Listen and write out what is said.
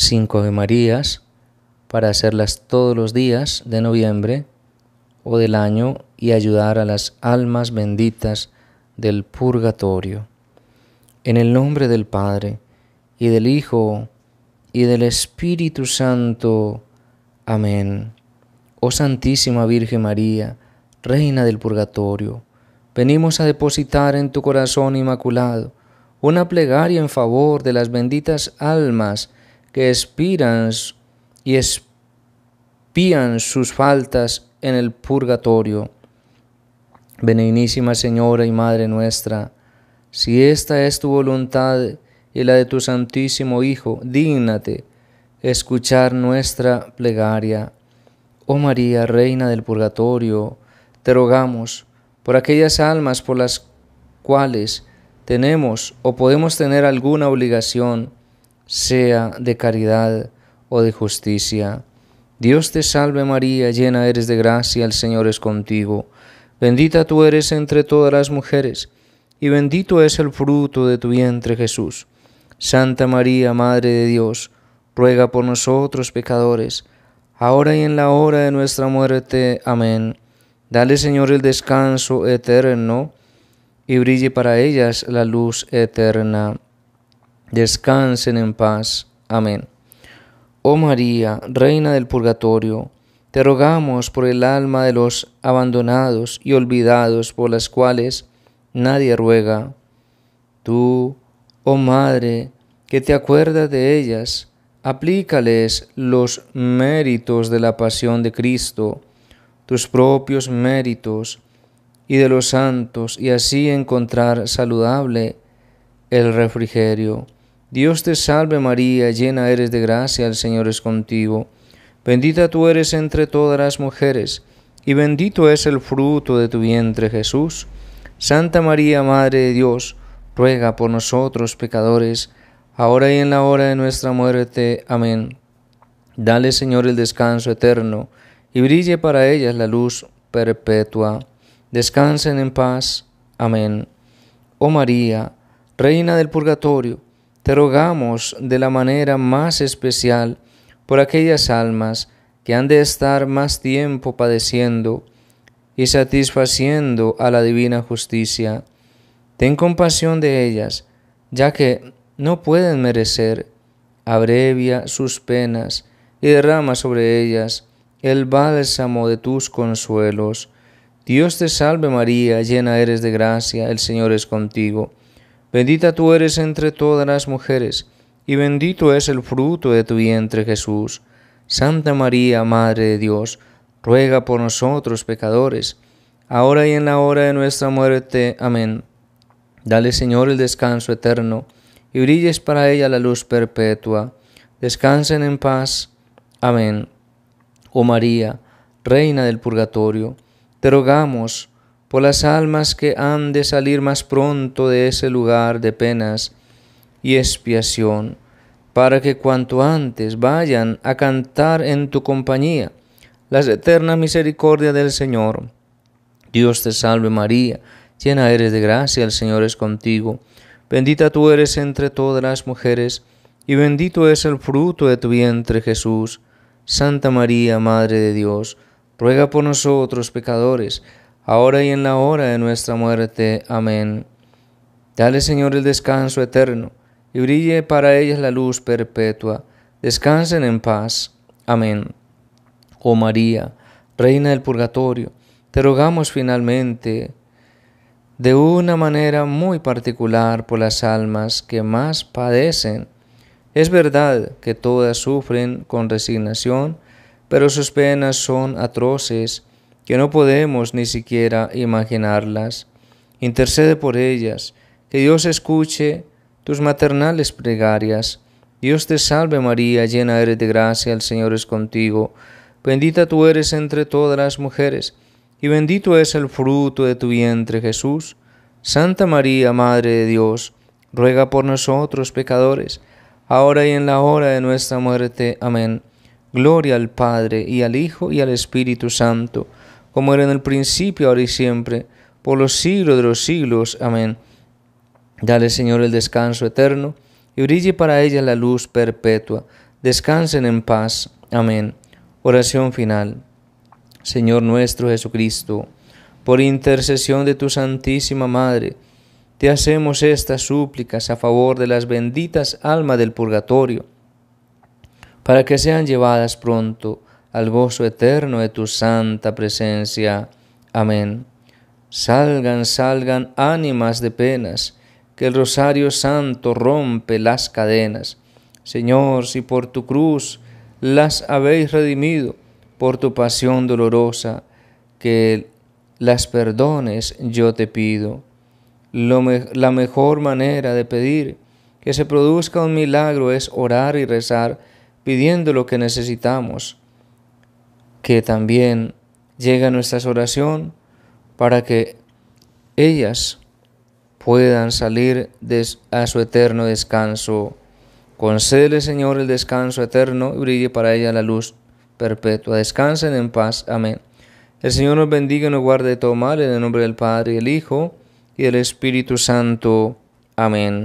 cinco de Marías para hacerlas todos los días de noviembre o del año y ayudar a las almas benditas del purgatorio. En el nombre del Padre, y del Hijo, y del Espíritu Santo. Amén. Oh Santísima Virgen María, Reina del Purgatorio, venimos a depositar en tu corazón inmaculado una plegaria en favor de las benditas almas que expiran y espían sus faltas en el purgatorio. Benignísima Señora y Madre nuestra, si esta es tu voluntad y la de tu Santísimo Hijo, dígnate escuchar nuestra plegaria. Oh María, Reina del Purgatorio, te rogamos por aquellas almas por las cuales tenemos o podemos tener alguna obligación, sea de caridad o de justicia. Dios te salve María, llena eres de gracia, el Señor es contigo. Bendita tú eres entre todas las mujeres, y bendito es el fruto de tu vientre Jesús. Santa María, Madre de Dios, ruega por nosotros pecadores, ahora y en la hora de nuestra muerte. Amén. Dale Señor el descanso eterno, y brille para ellas la luz eterna descansen en paz. Amén. Oh María, Reina del Purgatorio, te rogamos por el alma de los abandonados y olvidados por las cuales nadie ruega. Tú, oh Madre, que te acuerdas de ellas, aplícales los méritos de la pasión de Cristo, tus propios méritos y de los santos, y así encontrar saludable el refrigerio Dios te salve María, llena eres de gracia, el Señor es contigo. Bendita tú eres entre todas las mujeres, y bendito es el fruto de tu vientre Jesús. Santa María, Madre de Dios, ruega por nosotros pecadores, ahora y en la hora de nuestra muerte. Amén. Dale, Señor, el descanso eterno, y brille para ellas la luz perpetua. Descansen en paz. Amén. Oh María, Reina del Purgatorio, te rogamos de la manera más especial por aquellas almas que han de estar más tiempo padeciendo y satisfaciendo a la divina justicia. Ten compasión de ellas, ya que no pueden merecer. Abrevia sus penas y derrama sobre ellas el bálsamo de tus consuelos. Dios te salve María, llena eres de gracia, el Señor es contigo. Bendita tú eres entre todas las mujeres, y bendito es el fruto de tu vientre Jesús. Santa María, Madre de Dios, ruega por nosotros pecadores, ahora y en la hora de nuestra muerte. Amén. Dale, Señor, el descanso eterno, y brilles para ella la luz perpetua. Descansen en paz. Amén. Oh María, Reina del Purgatorio, te rogamos, por las almas que han de salir más pronto de ese lugar de penas y expiación, para que cuanto antes vayan a cantar en tu compañía las eterna misericordia del Señor. Dios te salve María, llena eres de gracia, el Señor es contigo, bendita tú eres entre todas las mujeres, y bendito es el fruto de tu vientre Jesús. Santa María, Madre de Dios, ruega por nosotros pecadores, ahora y en la hora de nuestra muerte. Amén. Dale, Señor, el descanso eterno, y brille para ellas la luz perpetua. Descansen en paz. Amén. Oh María, Reina del Purgatorio, te rogamos finalmente, de una manera muy particular por las almas que más padecen. Es verdad que todas sufren con resignación, pero sus penas son atroces que no podemos ni siquiera imaginarlas. Intercede por ellas, que Dios escuche tus maternales plegarias. Dios te salve María, llena eres de gracia, el Señor es contigo. Bendita tú eres entre todas las mujeres, y bendito es el fruto de tu vientre Jesús. Santa María, Madre de Dios, ruega por nosotros pecadores, ahora y en la hora de nuestra muerte. Amén. Gloria al Padre, y al Hijo, y al Espíritu Santo como era en el principio, ahora y siempre, por los siglos de los siglos. Amén. Dale, Señor, el descanso eterno, y brille para ella la luz perpetua. Descansen en paz. Amén. Oración final. Señor nuestro Jesucristo, por intercesión de tu Santísima Madre, te hacemos estas súplicas a favor de las benditas almas del purgatorio, para que sean llevadas pronto al gozo eterno de tu santa presencia. Amén. Salgan, salgan ánimas de penas, que el rosario santo rompe las cadenas. Señor, si por tu cruz las habéis redimido, por tu pasión dolorosa, que las perdones yo te pido. la mejor manera de pedir que se produzca un milagro es orar y rezar pidiendo lo que necesitamos que también llegue a nuestras oraciones para que ellas puedan salir a su eterno descanso. Concede, Señor, el descanso eterno y brille para ella la luz perpetua. Descansen en paz. Amén. El Señor nos bendiga y nos guarde de todo mal en el nombre del Padre, el Hijo y el Espíritu Santo. Amén.